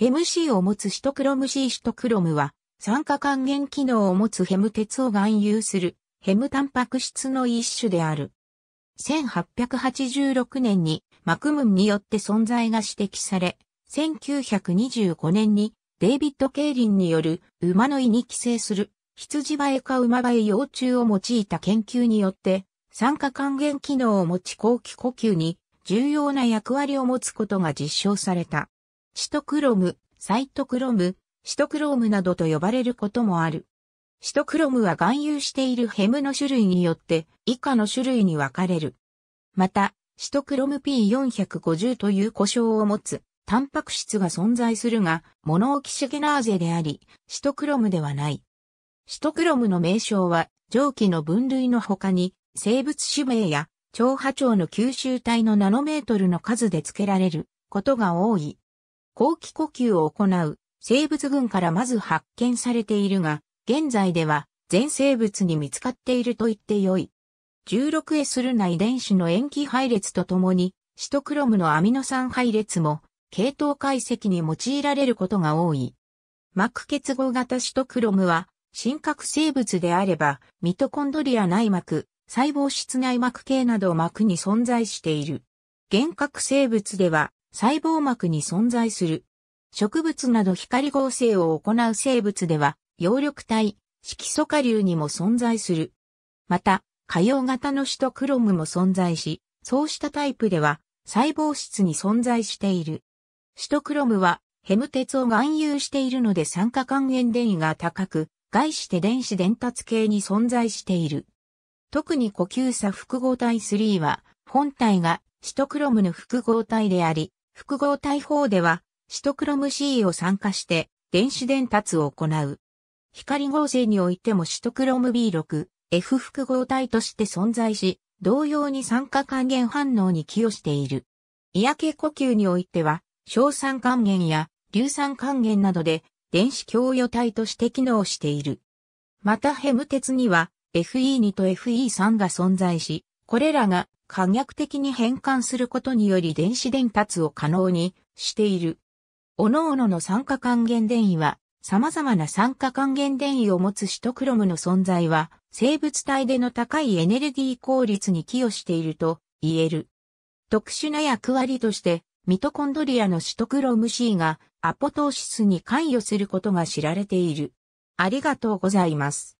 ヘム C を持つシトクロム C シトクロムは、酸化還元機能を持つヘム鉄を含有するヘムタンパク質の一種である。1886年にマクムンによって存在が指摘され、1925年にデイビッド・ケイリンによる馬の胃に寄生する羊バエか馬バエ幼虫を用いた研究によって酸化還元機能を持ち後期呼吸に重要な役割を持つことが実証された。シトクロム、サイトクロム、シトクロームなどと呼ばれることもある。シトクロムは含有しているヘムの種類によって以下の種類に分かれる。また、シトクロム P450 という呼称を持つタンパク質が存在するが、モノオキシゲナーゼであり、シトクロムではない。シトクロムの名称は、蒸気の分類の他に、生物種名や、超波長の吸収体のナノメートルの数で付けられることが多い。後期呼吸を行う生物群からまず発見されているが、現在では全生物に見つかっていると言ってよい。16S ルナ遺伝子の塩基配列とともに、シトクロムのアミノ酸配列も、系統解析に用いられることが多い。膜結合型シトクロムは、真核生物であれば、ミトコンドリア内膜、細胞室内膜系など膜に存在している。原核生物では、細胞膜に存在する。植物など光合成を行う生物では、葉緑体、色素下流にも存在する。また、可用型のシトクロムも存在し、そうしたタイプでは、細胞質に存在している。シトクロムは、ヘム鉄を含有しているので酸化還元電位が高く、外して電子伝達系に存在している。特に呼吸差複合体3は、本体がシトクロムの複合体であり、複合体法では、シトクロム C を酸化して電子伝達を行う。光合成においてもシトクロム B6、F 複合体として存在し、同様に酸化還元反応に寄与している。嫌気呼吸においては、硝酸還元や硫酸還元などで電子供与体として機能している。またヘム鉄には FE2 と FE3 が存在し、これらが可逆的に変換することにより電子伝達を可能にしている。各々の酸化還元電位は様々な酸化還元電位を持つシトクロムの存在は生物体での高いエネルギー効率に寄与していると言える。特殊な役割としてミトコンドリアのシトクロム C がアポトーシスに関与することが知られている。ありがとうございます。